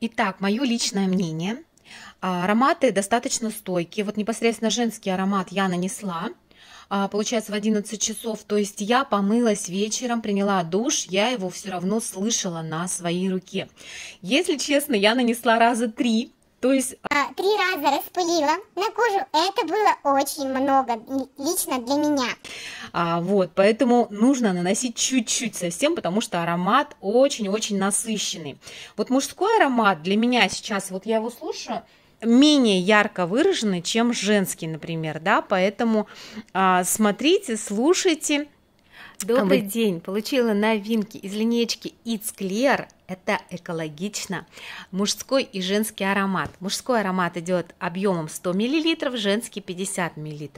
Итак, мое личное мнение. А, ароматы достаточно стойкие. Вот непосредственно женский аромат я нанесла а, получается, в 11 часов. То есть я помылась вечером, приняла душ, я его все равно слышала на своей руке. Если честно, я нанесла раза три то есть... А, а, три раза распылила на кожу. Это было очень много лично для меня. А, вот, поэтому нужно наносить чуть-чуть совсем, потому что аромат очень-очень насыщенный. Вот мужской аромат для меня сейчас, вот я его слушаю, менее ярко выраженный, чем женский, например, да, поэтому а, смотрите, слушайте, Добрый день! Получила новинки из линейки It's Clear. Это экологично. Мужской и женский аромат. Мужской аромат идет объемом 100 мл, женский 50 мл.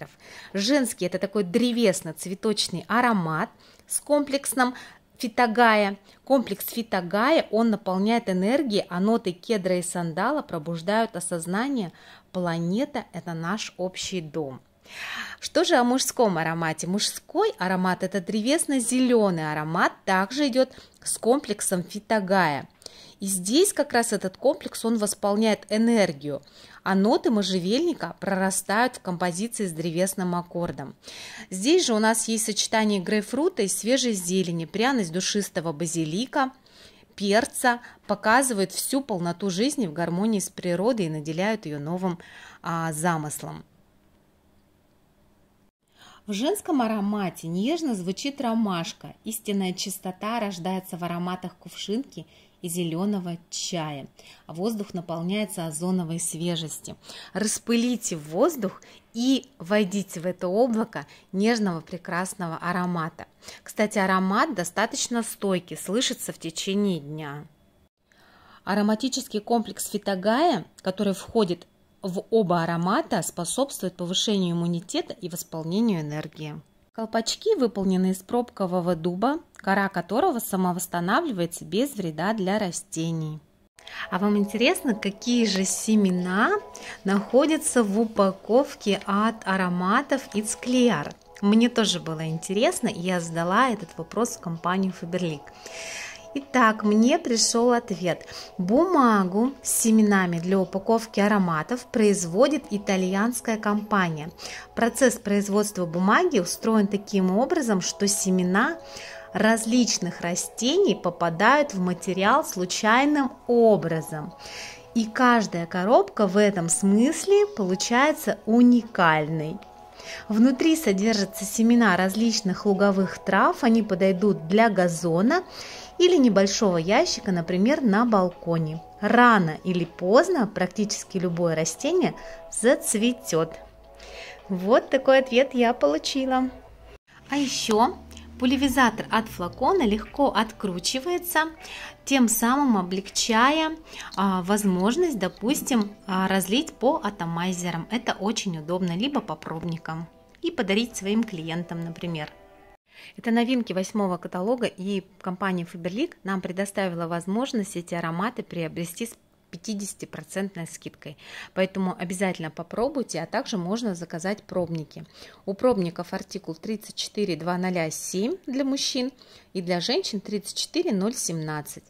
Женский это такой древесно-цветочный аромат с комплексным фитагая. Комплекс фитагая, он наполняет энергией, а ноты кедра и сандала пробуждают осознание. Планета – это наш общий дом – что же о мужском аромате? Мужской аромат – это древесно-зеленый аромат, также идет с комплексом фитогая. И здесь как раз этот комплекс, он восполняет энергию, а ноты можжевельника прорастают в композиции с древесным аккордом. Здесь же у нас есть сочетание грейпфрута и свежей зелени, пряность душистого базилика, перца, показывают всю полноту жизни в гармонии с природой и наделяют ее новым а, замыслом. В женском аромате нежно звучит ромашка. Истинная чистота рождается в ароматах кувшинки и зеленого чая. А воздух наполняется озоновой свежести. Распылите воздух и войдите в это облако нежного прекрасного аромата. Кстати, аромат достаточно стойкий, слышится в течение дня. Ароматический комплекс фитогая, который входит в оба аромата способствует повышению иммунитета и восполнению энергии. Колпачки выполнены из пробкового дуба, кора которого самовосстанавливается без вреда для растений. А вам интересно, какие же семена находятся в упаковке от ароматов It's Clear? Мне тоже было интересно, и я задала этот вопрос в компанию Faberlic. Итак, мне пришел ответ. Бумагу с семенами для упаковки ароматов производит итальянская компания. Процесс производства бумаги устроен таким образом, что семена различных растений попадают в материал случайным образом. И каждая коробка в этом смысле получается уникальной. Внутри содержатся семена различных луговых трав, они подойдут для газона или небольшого ящика, например, на балконе. Рано или поздно практически любое растение зацветет. Вот такой ответ я получила. А еще Пульверизатор от флакона легко откручивается, тем самым облегчая а, возможность, допустим, а, разлить по атомайзерам. Это очень удобно, либо по пробникам. И подарить своим клиентам, например. Это новинки восьмого каталога, и компания Faberlic нам предоставила возможность эти ароматы приобрести с 50% скидкой. Поэтому обязательно попробуйте, а также можно заказать пробники. У пробников артикул 34207 для мужчин и для женщин 34017.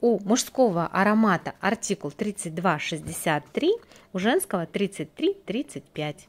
У мужского аромата артикул 3263, у женского 3335.